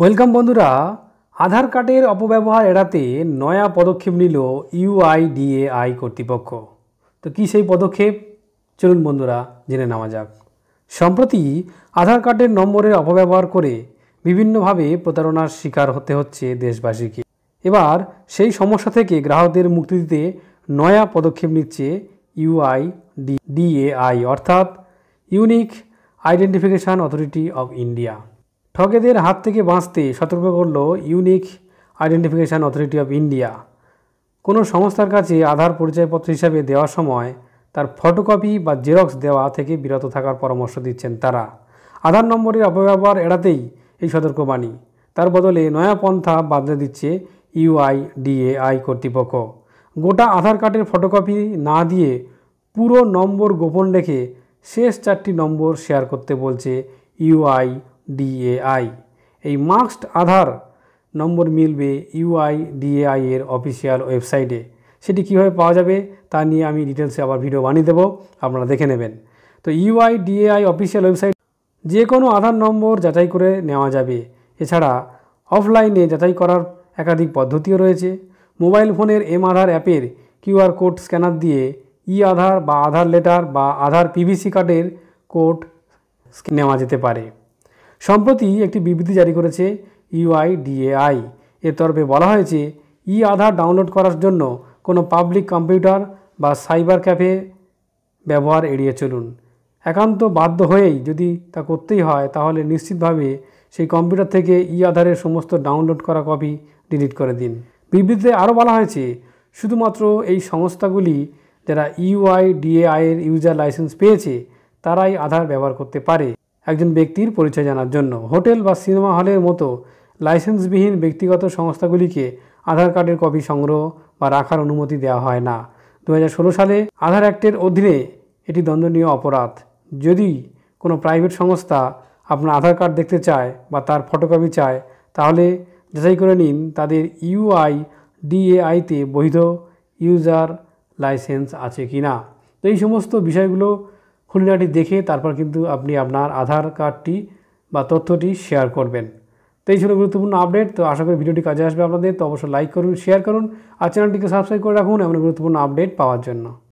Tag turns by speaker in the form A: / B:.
A: welcome বন্ধুরা আধার কার্ডের অপব্যবহার এড়াতে নয়া পদক্ষেপ নিল ইউআইডিএআই কর্তৃপক্ষ তো কি সেই পদক্ষেপ চলুন বন্ধুরা জেনে নেওয়া যাক সম্প্রতি আধার কার্ডের নম্বরের অপব্যবহার করে বিভিন্নভাবে প্রতারণার শিকার হতে হচ্ছে দেশবাসীকে এবার সেই সমস্যা থেকে গ্রাহকদের মুক্তি দিতে নয়া পদক্ষেপ নিচ্ছে ইউআই ডিএআই অর্থাৎ unique identification authority of India ঠকেদের হাত থেকে বাঁচতে সতর্ক করল unique identification authority of India কোনো সংস্থার কাছে আধার পরিচয়পত্র হিসাবে দেওয়ার সময় তার ফটোকপি বা জেরক্স দেওয়া থেকে বিরত থাকার পরামর্শ দিচ্ছেন তারা আধার নম্বরের অপব্যবহার এড়াতেই এই সতর্কবাণী তার বদলে নয়া পন্থা বাদলে দিচ্ছে ইউআইডিএআই কর্তৃপক্ষ গোটা আধার কার্ডের ফটোকপি না দিয়ে পুরো নম্বর গোপন রেখে শেষ চারটি নম্বর শেয়ার করতে বলছে ইউআই ডিএআই এই মার্কসড আধার নম্বর মিলবে ইউআইডিএআই এর অফিসিয়াল ওয়েবসাইটে সেটি কিভাবে পাওয়া যাবে তা নিয়ে আমি ডিটেলসে আবার ভিডিও বানিয়ে দেবো আপনারা দেখে নেবেন তো ইউআইডিএআই অফিসিয়াল ওয়েবসাইট যে কোনো আধার নম্বর যাচাই করে নেওয়া যাবে এছাড়া অফলাইনে যাচাই করার একাধিক পদ্ধতিও রয়েছে মোবাইল ফোনের এম আধার অ্যাপের কিউআর কোড স্ক্যানার দিয়ে ই আধার বা আধার লেটার বা আধার পিভিসি কার্ডের কোড নেওয়া যেতে পারে সম্প্রতি একটি বিবৃতি জারি করেছে ইউআইডিএআই এর তরফে বলা হয়েছে ই আধার ডাউনলোড করার জন্য কোনো পাবলিক কম্পিউটার বা সাইবার ক্যাফে ব্যবহার এড়িয়ে চলুন একান্ত বাধ্য হয়েই যদি তা করতেই হয় তাহলে নিশ্চিতভাবে সেই কম্পিউটার থেকে ই আধারের সমস্ত ডাউনলোড করা কপি ডিলিট করে দিন বিবৃতিতে আরও বলা হয়েছে শুধুমাত্র এই সংস্থাগুলি যারা ইউআইডিএআইয়ের ইউজার লাইসেন্স পেয়েছে তারাই আধার ব্যবহার করতে পারে একজন ব্যক্তির পরিচয় জানার জন্য হোটেল বা সিনেমা হলের মতো লাইসেন্সবিহীন ব্যক্তিগত সংস্থাগুলিকে আধার কার্ডের কপি সংগ্রহ বা রাখার অনুমতি দেওয়া হয় না দু সালে আধার অ্যাক্টের অধীনে এটি দণ্ডনীয় অপরাধ যদি কোনো প্রাইভেট সংস্থা আপনার আধার কার্ড দেখতে চায় বা তার ফটোকপি চায় তাহলে যাচাই করে নিন তাদের ইউআই ডিএআইতে বৈধ ইউজার লাইসেন্স আছে কি না তো এই সমস্ত বিষয়গুলো খুলনাটি দেখে তারপর কিন্তু আপনি আপনার আধার কার্ডটি বা তথ্যটি শেয়ার করবেন তো এই ছিল গুরুত্বপূর্ণ আপডেট তো আশা করি ভিডিওটি কাজে আসবে আপনাদের তো অবশ্যই লাইক করুন শেয়ার করুন আর চ্যানেলটিকে সাবস্ক্রাইব করে রাখুন এমন গুরুত্বপূর্ণ আপডেট পাওয়ার জন্য